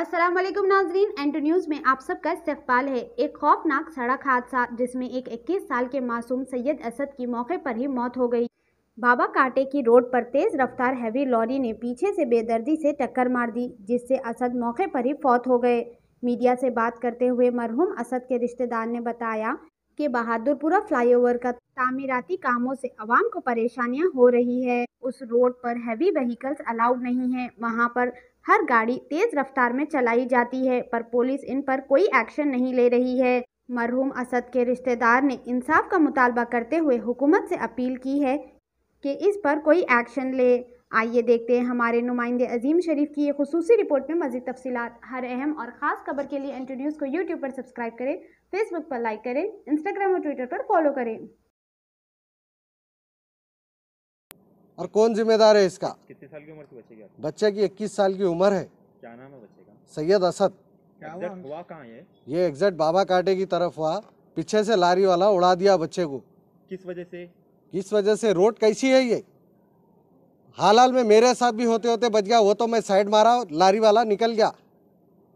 असलम नाजरीन एंटो न्यूज़ में आप सबका इस्तफाल है एक खौफनाक सड़क हादसा जिसमें एक 21 साल के मासूम सैयद असद की मौके पर ही मौत हो गई बाबा कांटे की रोड पर तेज़ रफ्तार हैवी लॉरी ने पीछे से बेदर्दी से टक्कर मार दी जिससे असद मौके पर ही फौत हो गए मीडिया से बात करते हुए मरहूम असद के रिश्तेदार ने बताया के बहादुरपुरा फ्लाईओवर का तामीराती कामों से आवाम को परेशानियां हो रही है उस रोड पर हैवी व्हीकल्स अलाउड नहीं है वहां पर हर गाड़ी तेज रफ्तार में चलाई जाती है पर पुलिस इन पर कोई एक्शन नहीं ले रही है मरहूम असद के रिश्तेदार ने इंसाफ का मुतालबा करते हुए हुकूमत से अपील की है कि इस पर कोई एक्शन ले आइए देखते हैं हमारे नुमाइंदे अजीम शरीफ की ये खसूसी रिपोर्ट में मजीद तफसीत हर अहम और ख़ास खबर के लिए इंट्रोड्यूस को यूट्यूब पर सब्सक्राइब करें फेसबुक पर लाइक करें इंस्टाग्राम और ट्विटर पर फॉलो करें और कौन जिम्मेदार है इसका कितने साल की उम्र की बच्चे की बच्चे की इक्कीस साल की उम्र है क्या नाम है बच्चे का सैयद असद हुआ कहाँ ये ये एग्जैक्ट बाबा काटे की तरफ हुआ पीछे से लारी वाला उड़ा दिया बच्चे को किस वजह से किस वजह से रोड कैसी है ये हाल हाल में मेरे साथ भी होते होते बच गया वो तो मैं साइड मारा लारी वाला निकल गया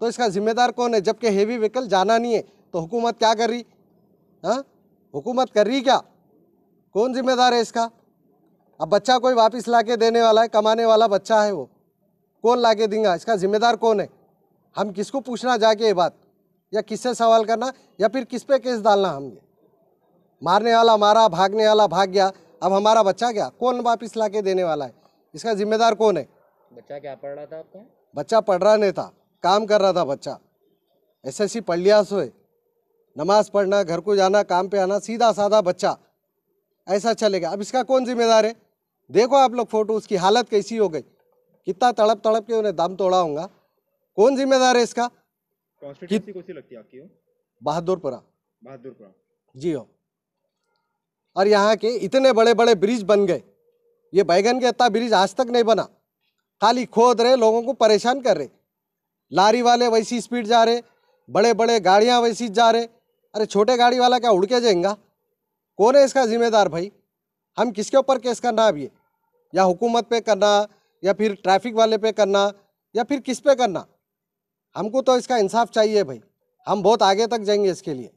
तो इसका जिम्मेदार कौन है जबकि हेवी व्हीकल जाना नहीं है तो हुकूमत क्या कर रही हाँ हुकूमत कर रही क्या कौन जिम्मेदार है इसका अब बच्चा कोई वापस ला के देने वाला है कमाने वाला बच्चा है वो कौन ला के देंगे इसका जिम्मेदार कौन है हम किसको पूछना जाके ये बात या किससे सवाल करना या फिर किस पे केस डालना हमने मारने वाला मारा भागने वाला भाग गया अब हमारा बच्चा गया कौन वापस ला के देने वाला है इसका जिम्मेदार कौन है बच्चा क्या पढ़ रहा था आपका बच्चा पढ़ रहा नहीं था काम कर रहा था बच्चा एसएससी पढ़ लिया सोए नमाज पढ़ना घर को जाना काम पे आना सीधा साधा बच्चा ऐसा चलेगा अब इसका कौन जिम्मेदार है देखो आप लोग फ़ोटो उसकी हालत कैसी हो गई कितना तड़प तड़प के उन्हें दम तोड़ा होगा कौन जिम्मेदार है इसका लगती है आपकी बहादुरपुरा बहादुरपुरा जी हो हाँ। और यहाँ के इतने बड़े बड़े ब्रिज बन गए ये बैगन के इतना ब्रिज आज तक नहीं बना खाली खोद रहे लोगों को परेशान कर रहे लारी वाले वैसी स्पीड जा रहे बड़े बड़े गाड़ियाँ वैसी जा रहे अरे छोटे गाड़ी वाला क्या उड़ के जाएगा कौन है इसका जिम्मेदार भाई हम किसके ऊपर केस करना अब ये या हुकूमत पे करना या फिर ट्रैफिक वाले पे करना या फिर किस पे करना हमको तो इसका इंसाफ चाहिए भाई हम बहुत आगे तक जाएंगे इसके लिए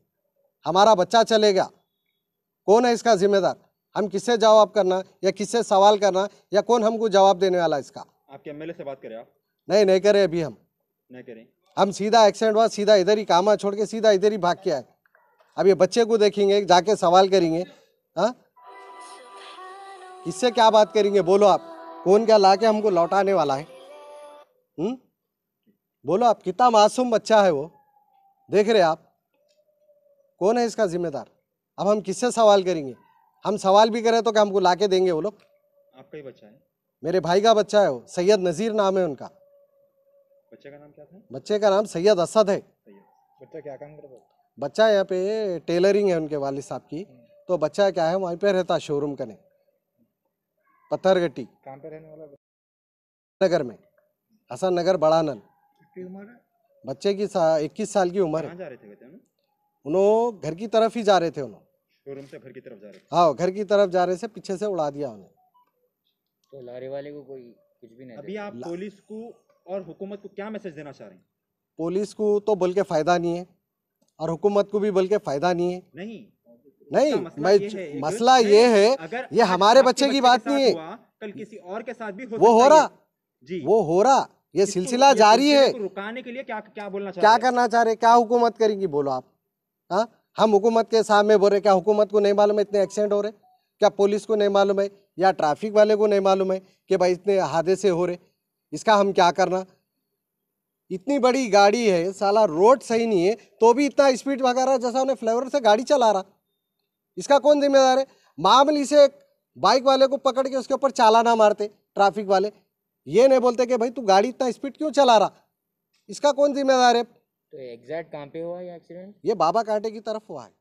हमारा बच्चा चलेगा कौन है इसका जिम्मेदार हम किससे जवाब करना या किससे सवाल करना या कौन हमको जवाब देने वाला इसका आपके एमएलए से बात करें आप नहीं नहीं करें अभी हम नहीं करें हम सीधा एक्सीडेंट हुआ सीधा इधर ही कामा छोड़ के सीधा इधर ही भाग के आए अब ये बच्चे को देखेंगे जाके सवाल करेंगे हाँ इससे क्या बात करेंगे बोलो आप कौन क्या ला हमको लौटाने वाला है हुँ? हम्म? बोलो आप कितना मासूम बच्चा है वो देख रहे आप कौन है इसका जिम्मेदार अब हम किससे सवाल करेंगे हम सवाल भी करें तो क्या हमको ला के देंगे वो लोग आपका ही बच्चा है मेरे भाई का बच्चा है वो सैयद नज़ीर नाम है उनका बच्चे का नाम क्या था बच्चे का नाम सैयद असद है बच्चा क्या काम करता है बच्चा यहाँ पे टेलरिंग है उनके वाले साहब की हम्म। तो बच्चा क्या है वहीं पे रहता शोरूम कने पत्थरगट्टी कहाँ पे रहने वाला नगर में हसन नगर बड़ा नल उम्र है बच्चे की सा, 21 साल की उम्र है जा रहे थे उन्होंने घर की तरफ ही जा रहे थे उन्होंने शोरूम से घर की तरफ जा रहे थे हाँ घर की तरफ जा रहे से पीछे से उड़ा दिया उन्हें तो लारे वाले को कोई कुछ भी नहीं अभी आप पुलिस को और हुकूमत को क्या मैसेज देना चाह रहे हैं पुलिस को तो बोल के फायदा नहीं है और हुकूमत को भी बोल के फायदा नहीं है नहीं नहीं मैं ये मसला ये है ये हमारे बच्चे की बात नहीं है कल किसी और के साथ भी वो हो रहा जी वो हो रहा ये सिलसिला जारी है रुकाने के लिए क्या क्या बोलना क्या करना चाह रहे क्या हुकूमत करेंगी बोलो आप हाँ हम हुकूमत के सामने बोल रहे क्या हुकूमत को नहीं मालूम है इतने एक्सीडेंट हो रहे क्या पुलिस को नहीं मालूम है या ट्रैफिक वाले को नहीं मालूम है कि भाई इतने हादसे हो रहे इसका हम क्या करना इतनी बड़ी गाड़ी है साला रोड सही नहीं है तो भी इतना स्पीड भगा रहा जैसा उन्हें फ्लेवर से गाड़ी चला रहा इसका कौन जिम्मेदार है मामूली से बाइक वाले को पकड़ के उसके ऊपर चालाना मारते ट्रैफिक वाले ये नहीं बोलते कि भाई तू गाड़ी इतना स्पीड क्यों चला रहा इसका कौन जिम्मेदार है तो एग्जैक्ट कहाँ पे हुआ ये एक्सीडेंट ये बाबा कांटे की तरफ हुआ है